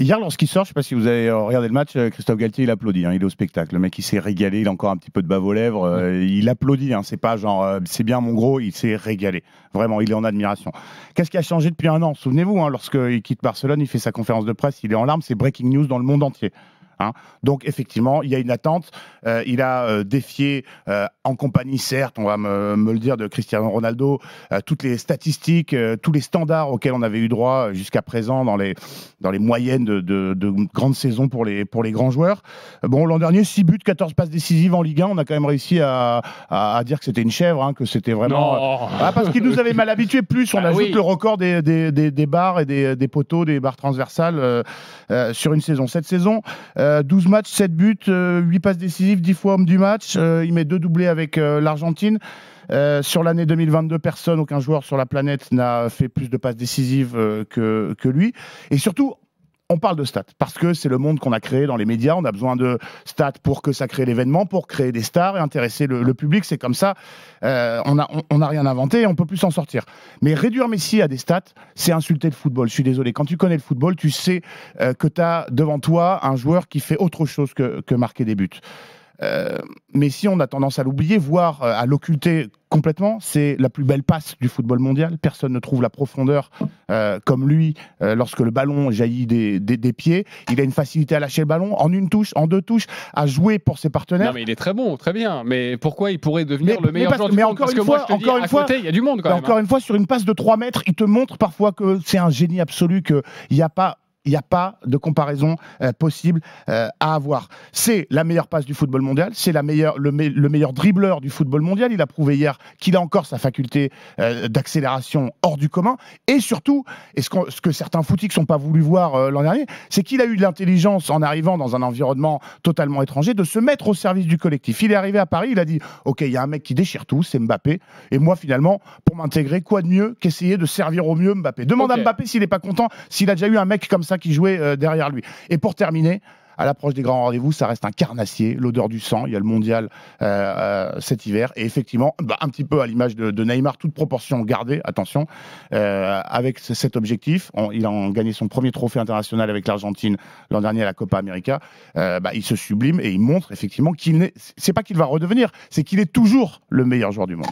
Hier, lorsqu'il sort, je ne sais pas si vous avez regardé le match, euh, Christophe Galtier, il applaudit. Hein, il est au spectacle. Le mec, il s'est régalé. Il a encore un petit peu de bave aux lèvres. Euh, il applaudit. Hein, c'est pas genre, euh, c'est bien mon gros. Il s'est régalé. Vraiment, il est en admiration. Qu'est-ce qui a changé depuis un an Souvenez-vous, hein, lorsqu'il quitte Barcelone, il fait sa conférence de presse. Il est en larmes. C'est breaking news dans le monde entier. Hein. Donc effectivement, il y a une attente. Euh, il a euh, défié, euh, en compagnie certes, on va me, le dire, de Cristiano Ronaldo, toutes les statistiques, tous les standards auxquels on avait eu droit jusqu'à présent dans les, dans les moyennes de, grandes saisons pour les, pour les grands joueurs. Bon, l'an dernier, 6 buts, 14 passes décisives en Ligue 1, on a quand même réussi à, dire que c'était une chèvre, hein, que c'était vraiment... Ah, parce qu'il nous avait mal habitués plus, on bah ajoute le record des, barres et des, poteaux, des barres transversales sur une saison. Cette saison... 12 euh, matchs, 7 buts, 8 euh, passes décisives, 10 fois homme du match. Euh, il met deux doublés avec l'Argentine. sur l'année 2022, personne, aucun joueur sur la planète n'a fait plus de passes décisives que lui. Et surtout, on parle de stats parce que c'est le monde qu'on a créé dans les médias. On a besoin de stats pour que ça crée l'événement, pour créer des stars et intéresser le, public. C'est comme ça. Euh, on n'a on, a rien inventé et on peut plus s'en sortir. Mais réduire Messi à des stats, c'est insulter le football. Je suis désolé. Quand tu connais le football, tu sais euh, que tu as devant toi un joueur qui fait autre chose que, que marquer des buts. Euh, mais si on a tendance à l'oublier, voire euh, à l'occulter complètement, c'est la plus belle passe du football mondial. Personne ne trouve la profondeur euh, comme lui lorsque le ballon jaillit des, pieds. Il a une facilité à lâcher le ballon en une touche, en deux touches, à jouer pour ses partenaires. Non, mais il est très bon, très bien. Mais pourquoi il pourrait devenir le meilleur joueur du monde encore fois, il a du monde Encore hein. une fois, sur une passe de 3 mètres, il te montre parfois que c'est un génie absolu, qu'il n'y a pas il n'y a pas de comparaison euh, possible euh, à avoir. C'est la meilleure passe du football mondial, c'est la meilleure, le, meilleur dribbleur du football mondial. Il a prouvé hier qu'il a encore sa faculté euh, d'accélération hors du commun. Et surtout, et ce, que certains ne n'ont pas voulu voir l'an dernier, c'est qu'il a eu de l'intelligence, en arrivant dans un environnement totalement étranger, de se mettre au service du collectif. Il est arrivé à Paris, il a dit Ok, il y a un mec qui déchire tout, c'est Mbappé. Et moi, finalement, pour m'intégrer, quoi de mieux qu'essayer de servir au mieux Mbappé Demande à Mbappé s'il n'est pas content, s'il a déjà eu un mec comme ça ça qui jouait euh, derrière lui. Et pour terminer, à l'approche des grands rendez-vous, ça reste un carnassier, l'odeur du sang. Il y a le mondial euh, euh, cet hiver. Et effectivement, bah, un petit peu à l'image de, Neymar, toute proportion gardée, attention, avec cet objectif. il a gagné son premier trophée international avec l'Argentine l'an dernier à la Copa América. Bah, il se sublime et il montre effectivement qu'il n'est. C'est pas qu'il va redevenir, c'est qu'il est toujours le meilleur joueur du monde.